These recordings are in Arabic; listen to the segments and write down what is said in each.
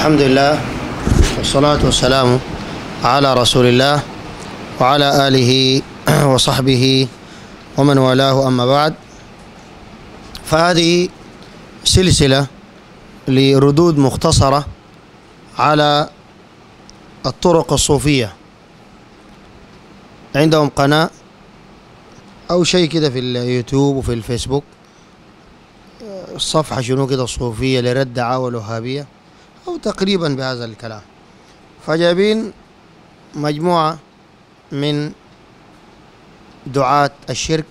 الحمد لله والصلاة والسلام على رسول الله وعلى آله وصحبه ومن والاه أما بعد فهذه سلسلة لردود مختصرة على الطرق الصوفية عندهم قناة أو شيء كده في اليوتيوب وفي الفيسبوك صفحة شنو كده صوفية لرد دعاوى الوهابية أو تقريبا بهذا الكلام فجايبين مجموعة من دعاة الشرك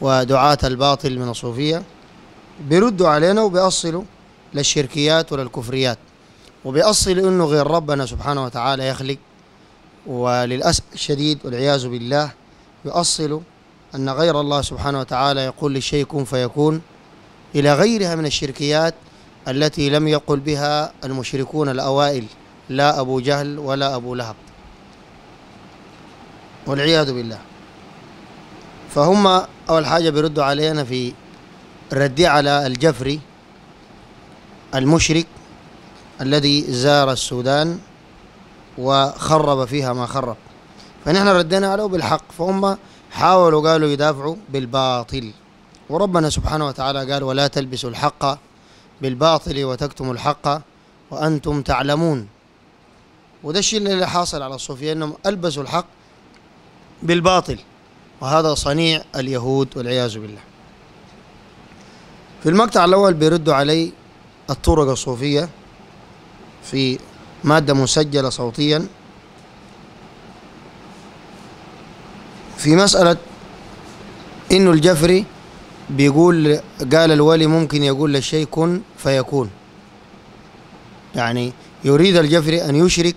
ودعاة الباطل من الصوفية بيردوا علينا وبيأصلوا للشركيات وللكفريات وبأصل أنه غير ربنا سبحانه وتعالى يخلق وللأسف الشديد والعياذ بالله بأصل أن غير الله سبحانه وتعالى يقول للشيء كن فيكون إلى غيرها من الشركيات التي لم يقل بها المشركون الأوائل لا أبو جهل ولا أبو لهب والعياذ بالله فهم أول حاجة بيردوا علينا في ردي على الجفري المشرك الذي زار السودان وخرب فيها ما خرب فنحن ردينا عليه بالحق فهم حاولوا قالوا يدافعوا بالباطل وربنا سبحانه وتعالى قال ولا تلبسوا الحق بالباطل وتكتم الحق وأنتم تعلمون وده الشيء اللي حاصل على الصوفية أنهم ألبسوا الحق بالباطل وهذا صنيع اليهود والعياذ بالله في المقطع الأول بيردوا علي الطرق الصوفية في مادة مسجلة صوتيا في مسألة إنه الجفري بيقول قال الولي ممكن يقول للشيء كن فيكون يعني يريد الجفري أن يشرك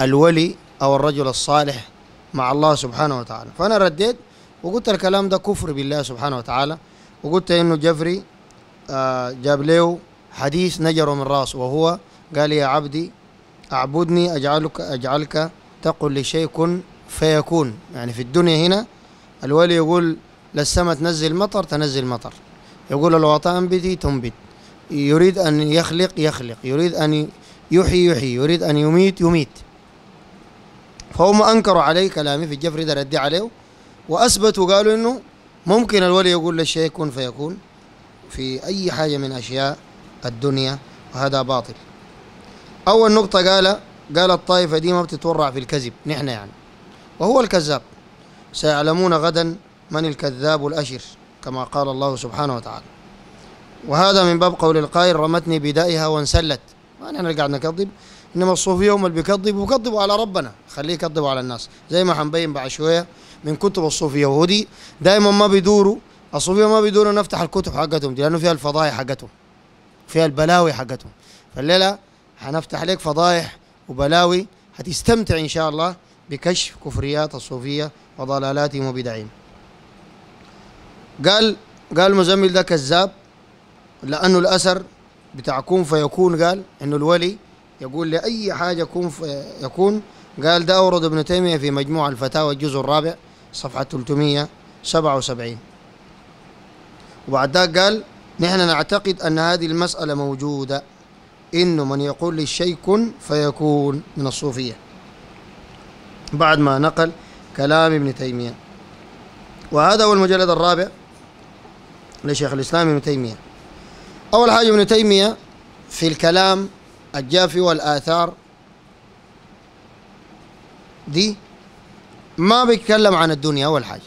الولي أو الرجل الصالح مع الله سبحانه وتعالى فأنا رديت وقلت الكلام ده كفر بالله سبحانه وتعالى وقلت إنه جفري آه، جاب له حديث نجره من راسه وهو قال يا عبدي أعبدني أجعلك أجعلك تقول لشيء كن فيكون يعني في الدنيا هنا الولي يقول للسماء تنزل مطر تنزل مطر يقول لو أنبتي تنبت يريد أن يخلق يخلق يريد أن يحيي يحيي يريد أن يميت يميت فهم أنكروا علي كلامي في الجفر ده ردي عليه وأثبتوا قالوا إنه ممكن الولي يقول للشيء كن فيكون في أي حاجة من أشياء الدنيا وهذا باطل أول نقطة قال قال الطائفة دي ما بتتورع في الكذب نحن يعني وهو الكذاب سيعلمون غدا من الكذاب الأشر كما قال الله سبحانه وتعالى وهذا من باب قول القائل رمتني بدائها وانسلت ما نحن اللي قاعد نكذب انما الصوفيه هم اللي بيكذبوا بيكذبوا على ربنا خليه يكذبوا على الناس زي ما حنبين بعد شويه من كتب الصوفيه ودي دائما ما بيدوروا الصوفيه ما بيدوروا نفتح الكتب حقتهم دي لانه فيها الفضايح حقتهم فيها البلاوي حقتهم فالليله حنفتح لك فضايح وبلاوي هتستمتع ان شاء الله بكشف كفريات الصوفيه وضلالاتهم وبدعهم قال قال مزمل ده كذاب لأنه الأثر بتاع كون فيكون قال إنه الولي يقول لأي حاجة كون يكون قال ده أورد ابن تيمية في مجموع الفتاوى الجزء الرابع صفحة 377 وبعد ذلك قال نحن نعتقد أن هذه المسألة موجودة إنه من يقول للشيء كن فيكون من الصوفية بعد ما نقل كلام ابن تيمية وهذا هو المجلد الرابع لشيخ الإسلام ابن تيمية أول حاجة ابن تيمية في الكلام الجافي والآثار دي ما بيتكلم عن الدنيا أول حاجة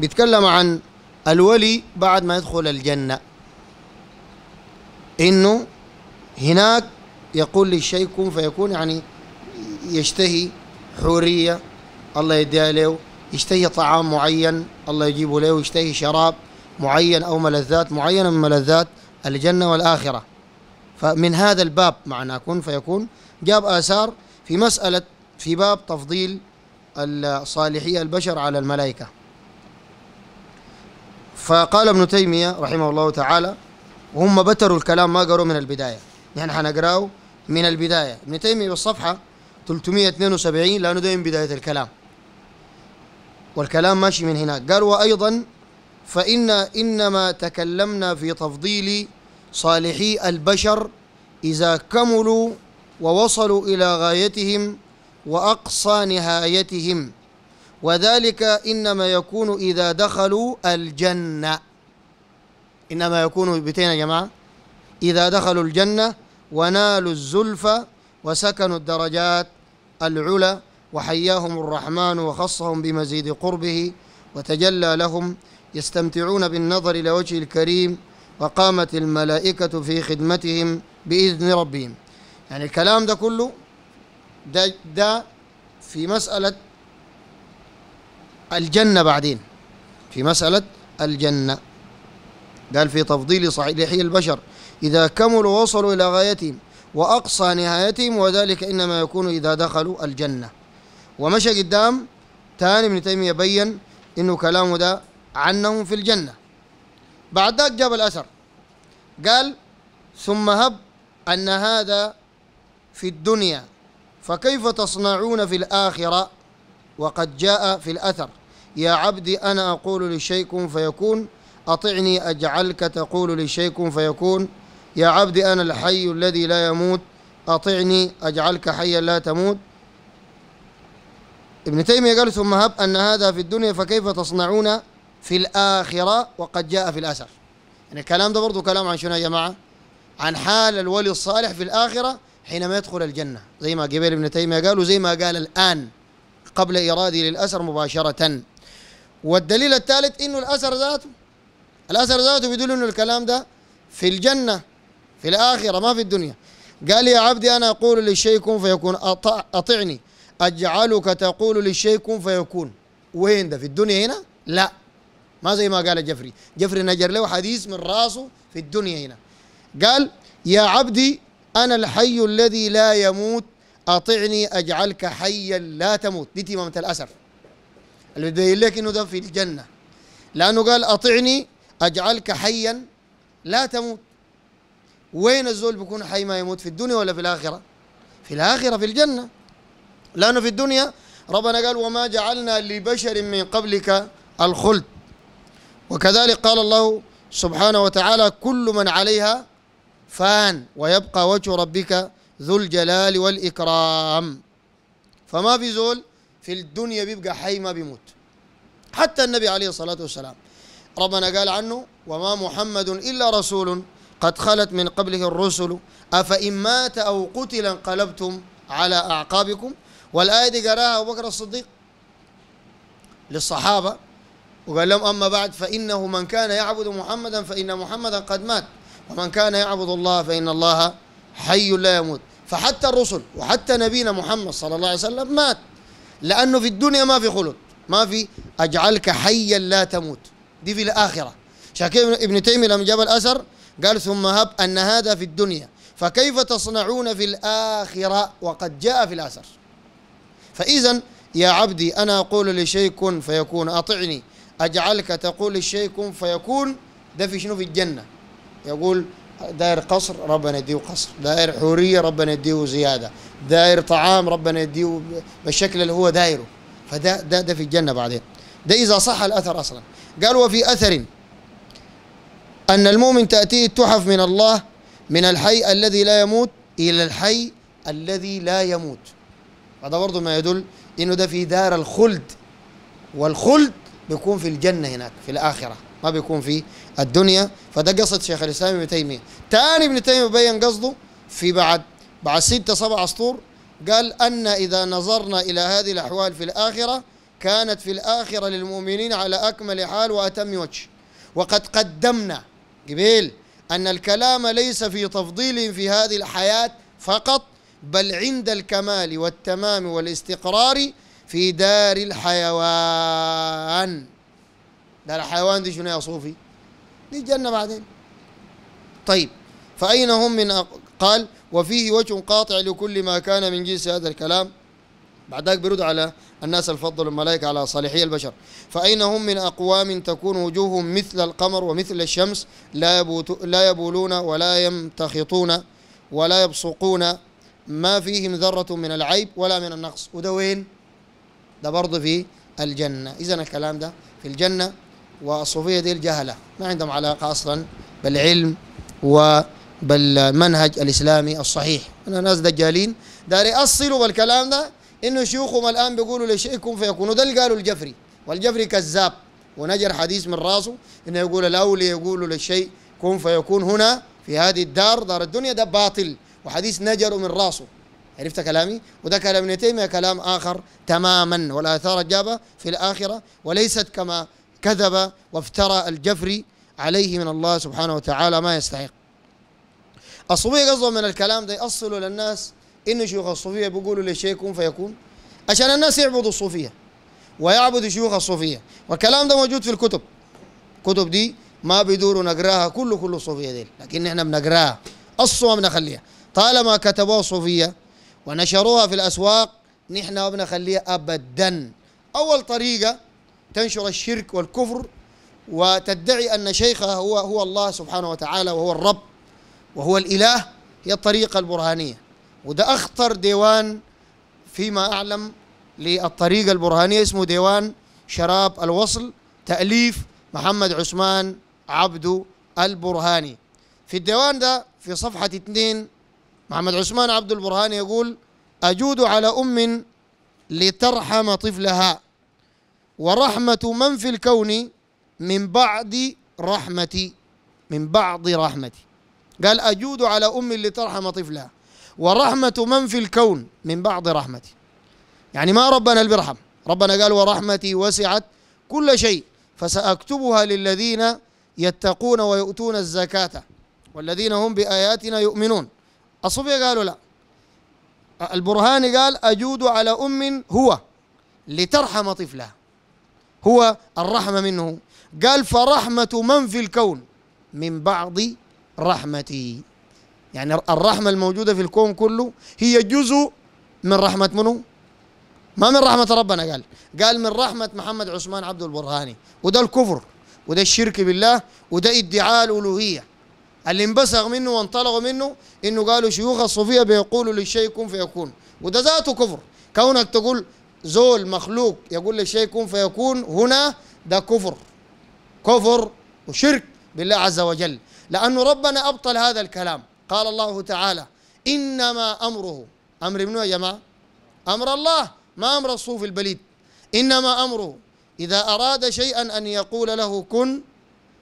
بيتكلم عن الولي بعد ما يدخل الجنة إنه هناك يقول للشيء كن فيكون يعني يشتهي حورية الله يديها له يشتهي طعام معين الله يجيبه له يشتهي شراب معين أو ملذات معينة من ملذات الجنة والآخرة فمن هذا الباب معنا كن فيكون جاب آثار في مسألة في باب تفضيل الصالحية البشر على الملائكة فقال ابن تيمية رحمه الله تعالى وهم بتروا الكلام ما قروا من البداية نحن حنقراه من البداية ابن تيمية بالصفحة 372 لأنه ده بداية الكلام والكلام ماشي من هناك قال وأيضا فإنا إنما تكلمنا في تفضيل صالحي البشر إذا كملوا ووصلوا إلى غايتهم وأقصى نهايتهم وذلك إنما يكون إذا دخلوا الجنة إنما يكون بيتين يا جماعة إذا دخلوا الجنة ونالوا الزلفى وسكنوا الدرجات العلى وحياهم الرحمن وخصهم بمزيد قربه وتجلى لهم يستمتعون بالنظر إلى وجه الكريم وقامت الملائكة في خدمتهم بإذن ربهم يعني الكلام ده كله ده, ده في مسألة الجنة بعدين في مسألة الجنة قال في تفضيل صحيح البشر إذا كملوا وصلوا إلى غايتهم وأقصى نهايتهم وذلك إنما يكون إذا دخلوا الجنة ومشى قدام تاني ابن تيمية بين إنه كلامه ده عنهم في الجنة بعد ذلك جاب الأثر قال ثم هب أن هذا في الدنيا فكيف تصنعون في الآخرة وقد جاء في الأثر يا عبدي أنا أقول لشيء فيكون أطعني أجعلك تقول لشيء فيكون يا عبدي أنا الحي الذي لا يموت أطعني أجعلك حيا لا تموت ابن تيمية قال ثم هب أن هذا في الدنيا فكيف تصنعون في الآخرة وقد جاء في الأثر يعني الكلام ده برضه كلام عن شنو يا جماعة عن حال الولي الصالح في الآخرة حينما يدخل الجنة زي ما قبيل ابن تيمية قال وزي ما قال الآن قبل إرادي للأثر مباشرة والدليل الثالث إنه الأثر ذاته الأثر ذاته بيدل إنه الكلام ده في الجنة في الآخرة ما في الدنيا قال يا عبدي أنا أقول للشيء كن فيكون أطع أطعني أجعلك تقول للشيء كن فيكون وين ده في الدنيا هنا؟ لا ما زي ما قال جفري جفري نجر له حديث من راسه في الدنيا هنا قال يا عبدي أنا الحي الذي لا يموت أطعني أجعلك حيا لا تموت دي تمامة الأسر اللي بيبين لك إنه ده في الجنة لأنه قال أطعني أجعلك حيا لا تموت وين الزول بيكون حي ما يموت في الدنيا ولا في الآخرة في الآخرة في الجنة لأنه في الدنيا ربنا قال وما جعلنا لبشر من قبلك الخلد وكذلك قال الله سبحانه وتعالى كل من عليها فان ويبقى وجه ربك ذو الجلال والإكرام فما في زول في الدنيا بيبقى حي ما بيموت حتى النبي عليه الصلاة والسلام ربنا قال عنه وما محمد إلا رسول قد خلت من قبله الرسل أفإن مات أو قتل انقلبتم على أعقابكم والآية دي قراها أبو بكر الصديق للصحابة وقال لهم أما بعد فإنه من كان يعبد محمدا فإن محمدا قد مات ومن كان يعبد الله فإن الله حي لا يموت فحتى الرسل وحتى نبينا محمد صلى الله عليه وسلم مات لأنه في الدنيا ما في خلد ما في أجعلك حيا لا تموت دي في الآخرة شاكي ابن تيمية لما جاب الأثر قال ثم هب أن هذا في الدنيا فكيف تصنعون في الآخرة وقد جاء في الأثر فإذا يا عبدي أنا أقول لشيء كن فيكون أطعني اجعلك تقول الشيء كن فيكون ده في شنو في الجنه يقول داير قصر ربنا يديه قصر داير حوريه ربنا يديه زياده داير طعام ربنا يديه بالشكل اللي هو دايره فده ده ده في الجنه بعدين ده اذا صح الاثر اصلا قال وفي اثر ان المؤمن تاتيه التحف من الله من الحي الذي لا يموت الى الحي الذي لا يموت هذا برضه ما يدل انه ده في دار الخلد والخلد بيكون في الجنة هناك في الآخرة ما بيكون في الدنيا فده قصد شيخ الإسلام ابن تيمية تاني ابن تيمية بين قصده في بعد بعد ستة سبع أسطور قال أن إذا نظرنا إلى هذه الأحوال في الآخرة كانت في الآخرة للمؤمنين على أكمل حال وأتم وجه وقد قدمنا قبيل أن الكلام ليس في تفضيل في هذه الحياة فقط بل عند الكمال والتمام والاستقرار في دار الحيوان دار الحيوان دي شنو يا صوفي دي الجنة بعدين طيب فأين هم من أق... قال وفيه وجه قاطع لكل ما كان من جنس هذا الكلام بعد ذلك بيرد على الناس الفضل الملائكة على صالحي البشر فأين هم من أقوام تكون وجوههم مثل القمر ومثل الشمس لا, لا يبولون ولا يمتخطون ولا يبصقون ما فيهم ذرة من العيب ولا من النقص وده وين؟ ده برضه في الجنة إذا الكلام ده في الجنة والصوفية دي الجهلة ما عندهم علاقة أصلا بالعلم وبالمنهج الإسلامي الصحيح أنا ناس دجالين داري أصلوا بالكلام ده إنه شيوخهم الآن بيقولوا لشيخكم فيكونوا ده اللي قالوا الجفري والجفري كذاب ونجر حديث من راسه إنه يقول الأولي يقولوا للشيء كن فيكون هنا في هذه الدار دار الدنيا ده باطل وحديث نجره من راسه عرفت كلامي وده كلام ابن تيمية كلام آخر تماما والآثار الجابة في الآخرة وليست كما كذب وافترى الجفري عليه من الله سبحانه وتعالى ما يستحق الصوفية قصدوا من الكلام ده يأصلوا للناس إن شيوخ الصوفية بيقولوا للشيء يكون فيكون عشان الناس يعبدوا الصوفية ويعبدوا شيوخ الصوفية والكلام ده موجود في الكتب الكتب دي ما بيدوروا نقراها كله كله الصوفية دي لكن احنا بنقراها اصلا بنخليها طالما كتبوها الصوفية ونشروها في الأسواق نحن بنخليها أبدا أول طريقة تنشر الشرك والكفر وتدعي أن شيخها هو هو الله سبحانه وتعالى وهو الرب وهو الإله هي الطريقة البرهانية وده أخطر ديوان فيما أعلم للطريقة البرهانية اسمه ديوان شراب الوصل تأليف محمد عثمان عبد البرهاني في الديوان ده في صفحة 2 محمد عثمان عبد البرهان يقول أجود على أم لترحم طفلها ورحمة من في الكون من بعد رحمتي من بعض رحمتي قال أجود على أم لترحم طفلها ورحمة من في الكون من بعض رحمتي يعني ما ربنا البرحم ربنا قال ورحمتي وسعت كل شيء فسأكتبها للذين يتقون ويؤتون الزكاة والذين هم بآياتنا يؤمنون الصوفية قالوا لا البرهاني قال أجود على أم هو لترحم طفلها هو الرحمة منه قال فرحمة من في الكون من بعض رحمتي يعني الرحمة الموجودة في الكون كله هي جزء من رحمة منه ما من رحمة ربنا قال قال من رحمة محمد عثمان عبد البرهاني وده الكفر وده الشرك بالله وده ادعاء الألوهية اللي انبسغ منه وانطلق منه انه قالوا شيوخ الصوفيه بيقولوا للشيء كن فيكون وده ذاته كفر كونك تقول زول مخلوق يقول للشيء كن فيكون هنا ده كفر كفر وشرك بالله عز وجل لأنه ربنا أبطل هذا الكلام قال الله تعالى إنما أمره أمر منه يا جماعة أمر الله ما أمر الصوف البليد إنما أمره إذا أراد شيئا أن يقول له كن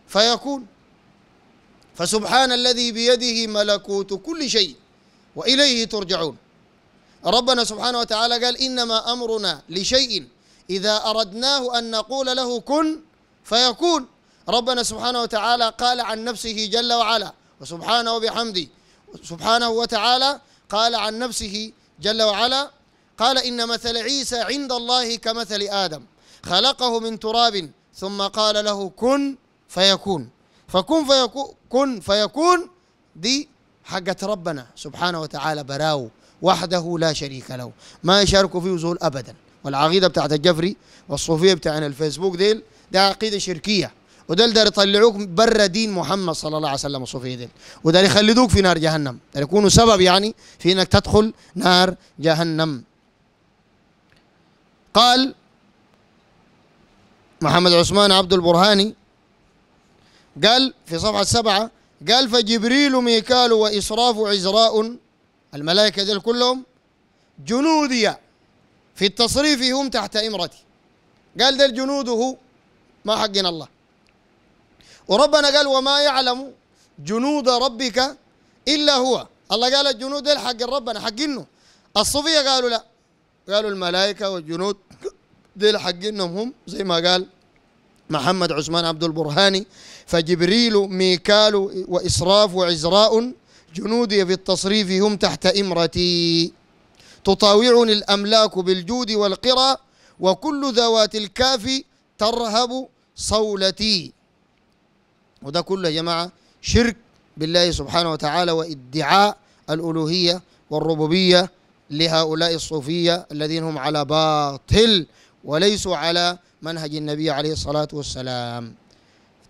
فيكون فسبحان الذي بيده ملكوت كل شيء واليه ترجعون ربنا سبحانه وتعالى قال انما امرنا لشيء اذا اردناه ان نقول له كن فيكون ربنا سبحانه وتعالى قال عن نفسه جل وعلا وسبحانه وبحمده سبحانه وتعالى قال عن نفسه جل وعلا قال ان مثل عيسى عند الله كمثل ادم خلقه من تراب ثم قال له كن فيكون فكن فيكون كن فيكون دي حقة ربنا سبحانه وتعالى براو وحده لا شريك له ما يشاركوا فيه زول أبدا والعقيدة بتاعت الجفري والصوفية بتاعنا الفيسبوك ديل ده عقيدة شركية ودل ده يطلعوك برا دين محمد صلى الله عليه وسلم الصوفية ديل وده يخلدوك في نار جهنم ده يكونوا سبب يعني في انك تدخل نار جهنم قال محمد عثمان عبد البرهاني قال في صفحة سبعة قال فجبريل ميكال وإسراف عزراء الملائكة ذل كلهم جنودي في التصريف هم تحت إمرتي قال ذل جنوده ما حقنا الله وربنا قال وما يعلم جنود ربك إلا هو الله قال الجنود ذل حق ربنا حقنه الصوفية قالوا لا قالوا الملائكة والجنود ذل حقنهم هم زي ما قال محمد عثمان عبد البرهاني فجبريل ميكال وإسراف وعزراء جنودي في التصريف هم تحت إمرتي تطاوعني الأملاك بالجود والقرى وكل ذوات الكاف ترهب صولتي وده كله يا جماعة شرك بالله سبحانه وتعالى وادعاء الألوهية والربوبية لهؤلاء الصوفية الذين هم على باطل وليسوا على منهج النبي عليه الصلاة والسلام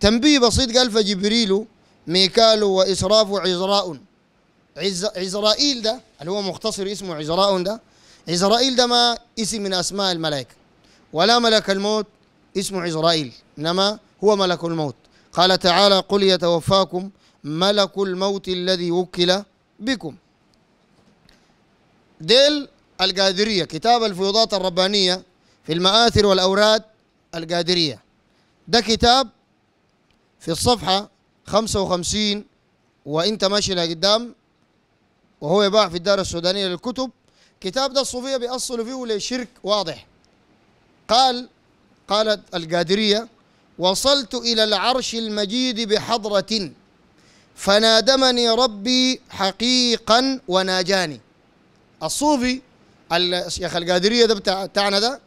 تنبيه بسيط قال فجبريل ميكال وإسراف عزراء عز عزرائيل ده اللي هو مختصر اسمه عزراء ده عزرائيل ده ما اسم من أسماء الملائكة ولا ملك الموت اسمه عزرائيل إنما هو ملك الموت قال تعالى قل يتوفاكم ملك الموت الذي وكل بكم ديل القادرية كتاب الفيوضات الربانية في المآثر والأوراد القادرية ده كتاب في الصفحة 55 وانت ماشي لقدام وهو يباع في الدار السودانية للكتب كتاب ده الصوفية بيأصلوا فيه لشرك واضح قال قالت القادرية وصلت إلى العرش المجيد بحضرة فنادمني ربي حقيقا وناجاني الصوفي الشيخ القادريه ده بتاعنا ده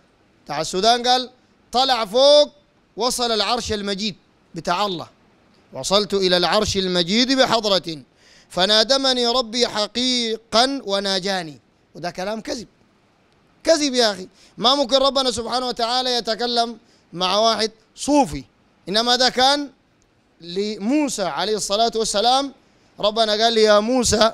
بتاع السودان قال طلع فوق وصل العرش المجيد بتاع الله وصلت إلى العرش المجيد بحضرة فنادمني ربي حقيقا وناجاني وده كلام كذب كذب يا أخي ما ممكن ربنا سبحانه وتعالى يتكلم مع واحد صوفي إنما ده كان لموسى عليه الصلاة والسلام ربنا قال لي يا موسى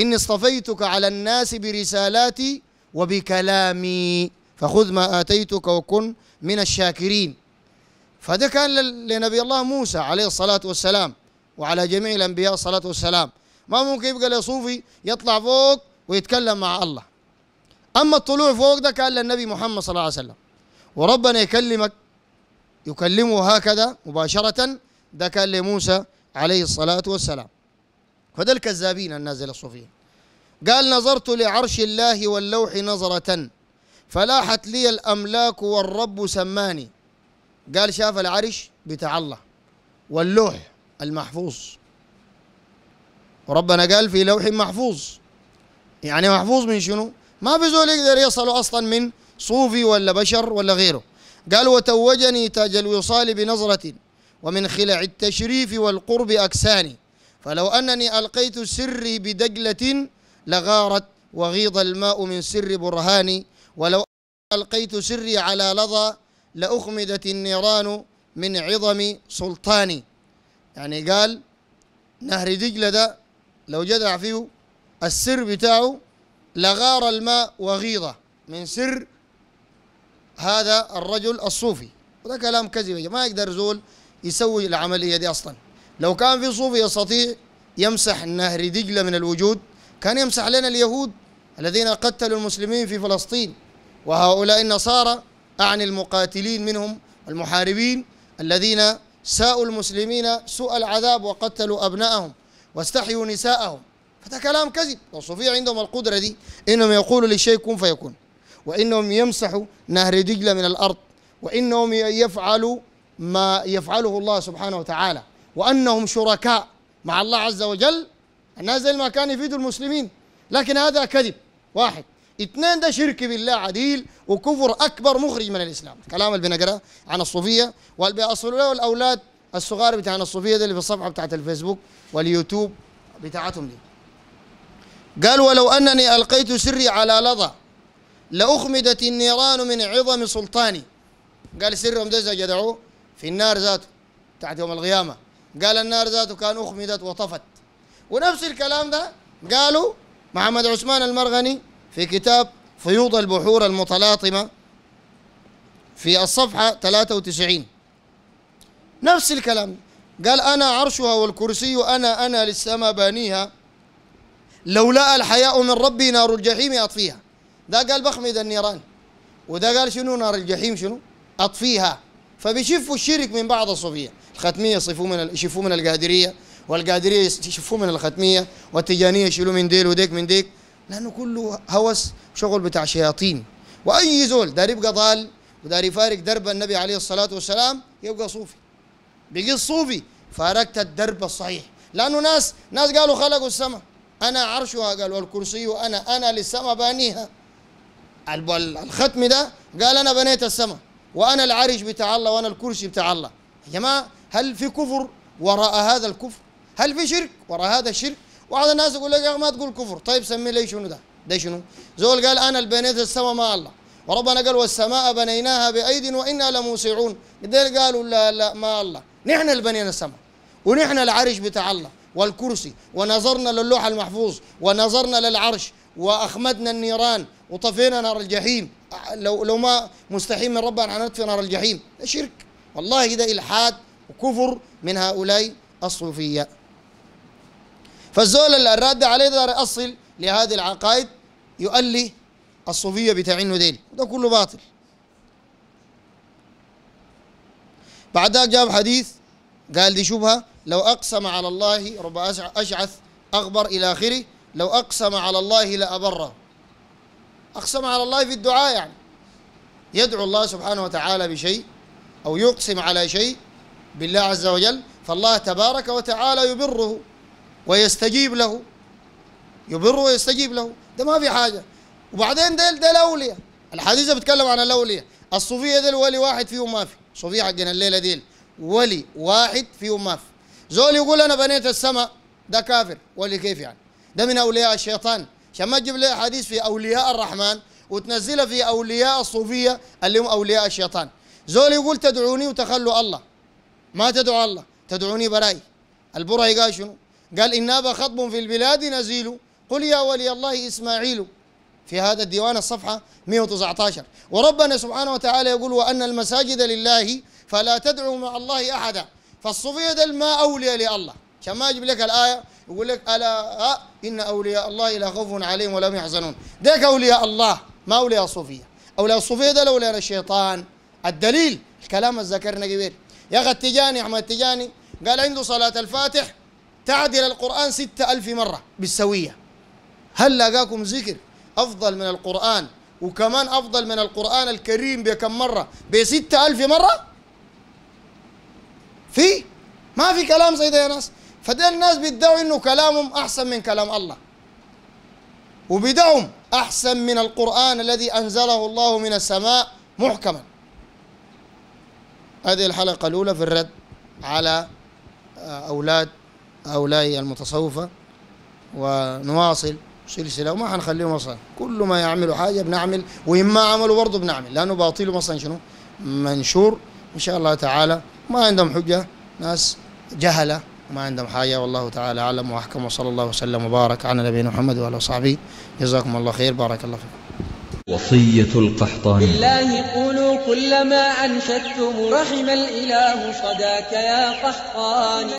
إني اصطفيتك على الناس برسالاتي وبكلامي فخذ ما آتيتك وكن من الشاكرين فده كان لنبي الله موسى عليه الصلاة والسلام وعلى جميع الأنبياء الصلاة والسلام ما ممكن يبقى لصوفي يطلع فوق ويتكلم مع الله أما الطلوع فوق ده كان للنبي محمد صلى الله عليه وسلم وربنا يكلمك يكلمه هكذا مباشرة ده كان لموسى عليه الصلاة والسلام فده الكذابين النازل الصوفية قال نظرت لعرش الله واللوح نظرة فلاحت لي الأملاك والرب سماني قال شاف العرش بتاع الله واللوح المحفوظ وربنا قال في لوح محفوظ يعني محفوظ من شنو؟ ما في زول يقدر يصله أصلا من صوفي ولا بشر ولا غيره قال وتوجني تاج الوصال بنظرة ومن خلع التشريف والقرب أكساني فلو أنني ألقيت سري بدجلة لغارت وغيض الماء من سر برهاني ولو ألقيت سري على لظى لأخمدت النيران من عظم سلطاني يعني قال نهر دجلة ده لو جدع فيه السر بتاعه لغار الماء وغيضة من سر هذا الرجل الصوفي وده كلام كذب ما يقدر زول يسوي العملية دي أصلا لو كان في صوفي يستطيع يمسح نهر دجلة من الوجود كان يمسح لنا اليهود الذين قتلوا المسلمين في فلسطين وهؤلاء النصارى أعني المقاتلين منهم المحاربين الذين ساءوا المسلمين سوء العذاب وقتلوا أبنائهم واستحيوا نساءهم هذا كلام كذب الصوفية عندهم القدرة دي إنهم يقولوا للشيء كن فيكون وإنهم يمسحوا نهر دجلة من الأرض وإنهم يفعلوا ما يفعله الله سبحانه وتعالى وأنهم شركاء مع الله عز وجل الناس زي ما كان يفيدوا المسلمين لكن هذا كذب واحد اثنين ده شرك بالله عديل وكفر أكبر مخرج من الإسلام كلام اللي بنقرأ عن الصوفية والبيأصلوا له الأولاد الصغار بتاع الصوفية ده اللي في الصفحة بتاعت الفيسبوك واليوتيوب بتاعتهم دي قال ولو أنني ألقيت سري على لظى لأخمدت النيران من عظم سلطاني قال سرهم ده جدعوه في النار ذاته بتاعت يوم القيامة قال النار ذاته كان أخمدت وطفت ونفس الكلام ده قالوا محمد عثمان المرغني في كتاب فيوض البحور المتلاطمة في الصفحة 93 نفس الكلام قال أنا عرشها والكرسي أنا أنا للسماء بانيها لولا الحياء من ربي نار الجحيم أطفيها ده قال بخمد النيران وده قال شنو نار الجحيم شنو أطفيها فبيشفوا الشرك من بعض الصوفية الختمية يصفوا من يشفوا من القادرية والقادرية يشفوا من الختمية والتجانية يشيلوا من ديل وديك من ديك لانه كله هوس شغل بتاع شياطين واي زول دار يبقى ضال ودار يفارق درب النبي عليه الصلاه والسلام يبقى صوفي بقيت صوفي فارقت الدرب الصحيح لانه ناس ناس قالوا خلقوا السماء انا عرشها قال والكرسي انا انا للسماء بانيها الختم ده قال انا بنيت السماء وانا العرش بتاع الله وانا الكرسي بتاع الله يا جماعه هل في كفر وراء هذا الكفر؟ هل في شرك وراء هذا الشرك؟ واحد الناس يقول لك يا اخي ما تقول كفر طيب سمي لي شنو ده ده شنو زول قال انا اللي بنيت السماء مع الله وربنا قال والسماء بنيناها بايد وانا لموسعون ديل قالوا لا لا ما الله نحن اللي بنينا السماء ونحن العرش بتاع الله والكرسي ونظرنا للوح المحفوظ ونظرنا للعرش واخمدنا النيران وطفينا نار الجحيم لو لو ما مستحيل من ربنا ان نطفي نار الجحيم ده شرك والله ده الحاد وكفر من هؤلاء الصوفيه فالزول الراد عليه دار أصل لهذه العقائد يؤلي الصوفية بتاعينه ديل ده كله باطل بعد ذلك جاب حديث قال دي شبهة لو أقسم على الله رب أشعث أغبر إلى آخره لو أقسم على الله لأبره أقسم على الله في الدعاء يعني يدعو الله سبحانه وتعالى بشيء أو يقسم على شيء بالله عز وجل فالله تبارك وتعالى يبره ويستجيب له يبر ويستجيب له ده ما في حاجة وبعدين ديل ديل أولياء الحديثة بتكلم عن الأولياء الصوفية ديل ولي واحد فيهم ما في صوفية حقنا الليلة ديل ولي واحد فيهم ما في زول يقول أنا بنيت السماء ده كافر ولي كيف يعني ده من أولياء الشيطان عشان ما تجيب لي حديث في أولياء الرحمن وتنزلها في أولياء الصوفية اللي هم أولياء الشيطان زول يقول تدعوني وتخلوا الله ما تدعو الله تدعوني براي البرهي قال شنو قال إن أبا خطب في البلاد نزيل قل يا ولي الله إسماعيل في هذا الديوان الصفحة 119 وربنا سبحانه وتعالى يقول وأن المساجد لله فلا تدعوا مع الله أحدا فالصوفية دل ما أولياء لله عشان ما أجيب لك الآية يقول لك ألا آه، إن أولياء الله لا خوف عليهم ولا يحزنون ديك أولياء الله ما أولياء الصوفية أولياء الصوفية دل أولياء الشيطان الدليل الكلام الذكرنا كبير يا أخي التجاني أحمد التجاني قال عنده صلاة الفاتح تعدل القرآن ستة ألف مرة بالسوية هل لقاكم ذكر أفضل من القرآن وكمان أفضل من القرآن الكريم بكم مرة بستة ألف مرة في ما في كلام زي ده يا ناس فده الناس بيدعوا إنه كلامهم أحسن من كلام الله وبدعهم أحسن من القرآن الذي أنزله الله من السماء محكما هذه الحلقة الأولى في الرد على آه، أولاد هؤلاء المتصوفة ونواصل سلسلة وما حنخليهم أصلا كل ما يعملوا حاجة بنعمل وإما عملوا برضه بنعمل لأنه باطل أصلا شنو منشور إن شاء الله تعالى ما عندهم حجة ناس جهلة وما عندهم حاجة والله تعالى أعلم وأحكم وصلى الله وسلم وبارك على نبينا محمد وعلى صحبه جزاكم الله خير بارك الله فيكم وصية القحطاني بالله قولوا كلما أنشدتم رحم الإله صداك يا قحطاني